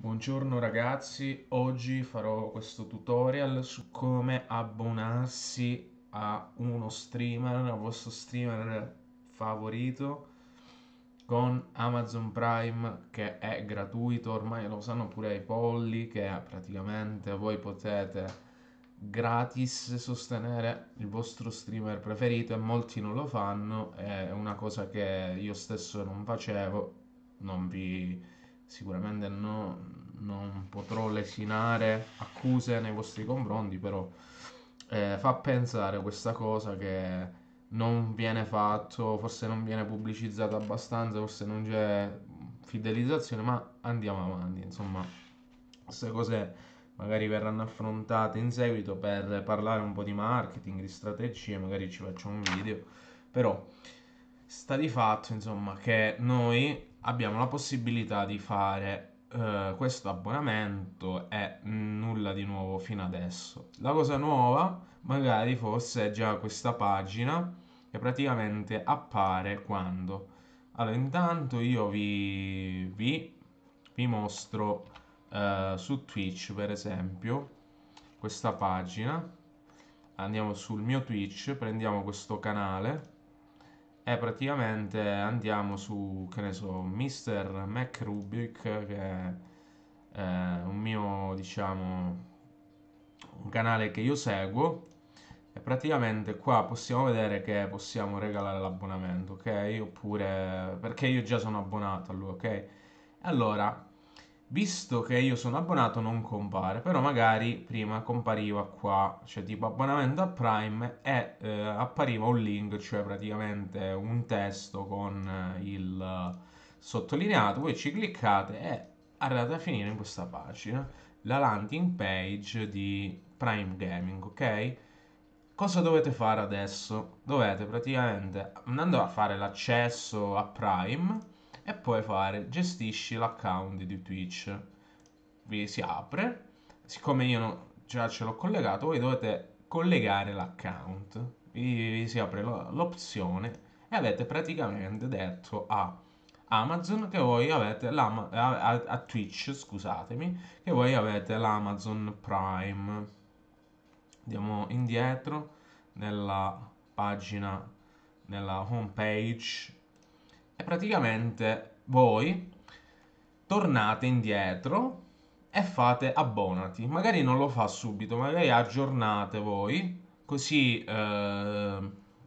Buongiorno ragazzi, oggi farò questo tutorial su come abbonarsi a uno streamer, al vostro streamer favorito con Amazon Prime che è gratuito, ormai lo sanno pure i polli che praticamente voi potete gratis sostenere il vostro streamer preferito e molti non lo fanno, è una cosa che io stesso non facevo, non vi sicuramente no, non potrò lesinare accuse nei vostri confronti, però eh, fa pensare questa cosa che non viene fatto, forse non viene pubblicizzato abbastanza, forse non c'è fidelizzazione, ma andiamo avanti, insomma, queste cose magari verranno affrontate in seguito per parlare un po' di marketing, di strategie, magari ci faccio un video, però sta di fatto, insomma, che noi abbiamo la possibilità di fare eh, questo abbonamento e nulla di nuovo fino adesso. La cosa nuova magari forse è già questa pagina che praticamente appare quando. Allora intanto io vi, vi, vi mostro eh, su Twitch per esempio questa pagina. Andiamo sul mio Twitch, prendiamo questo canale e eh, praticamente andiamo su, che ne so, Mr. Mac Rubik, che è eh, un mio, diciamo, un canale che io seguo e praticamente qua possiamo vedere che possiamo regalare l'abbonamento, ok? Oppure, perché io già sono abbonato a lui, ok? Allora, visto che io sono abbonato non compare, però magari prima compariva qua, cioè tipo abbonamento a Prime e eh, appariva un link, cioè praticamente un testo con eh, il eh, sottolineato, voi ci cliccate e arrivate a finire in questa pagina, la landing page di Prime Gaming, ok? Cosa dovete fare adesso? Dovete praticamente andando a fare l'accesso a Prime e puoi fare gestisci l'account di Twitch. Vi si apre, siccome io già ce l'ho collegato, voi dovete collegare l'account. Vi, vi si apre l'opzione e avete praticamente detto a Amazon che voi avete a, a, a Twitch, scusatemi, che voi avete l'Amazon Prime. Andiamo indietro nella pagina nella home page e praticamente voi tornate indietro e fate abbonati. Magari non lo fa subito, magari aggiornate voi, così eh,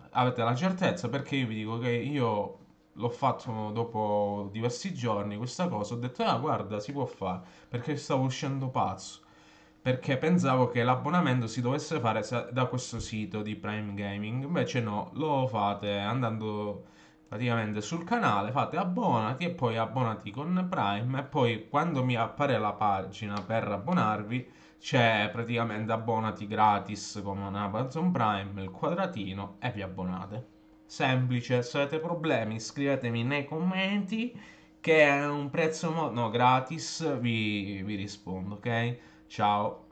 avete la certezza perché io vi dico che io l'ho fatto dopo diversi giorni questa cosa, ho detto ah guarda si può fare perché stavo uscendo pazzo perché pensavo che l'abbonamento si dovesse fare da questo sito di Prime Gaming, invece no, lo fate andando praticamente sul canale, fate abbonati e poi abbonati con Prime e poi quando mi appare la pagina per abbonarvi c'è praticamente abbonati gratis come un Amazon Prime, il quadratino e vi abbonate. Semplice, se avete problemi scrivetemi nei commenti che è un prezzo no, gratis vi, vi rispondo, ok? Ciao!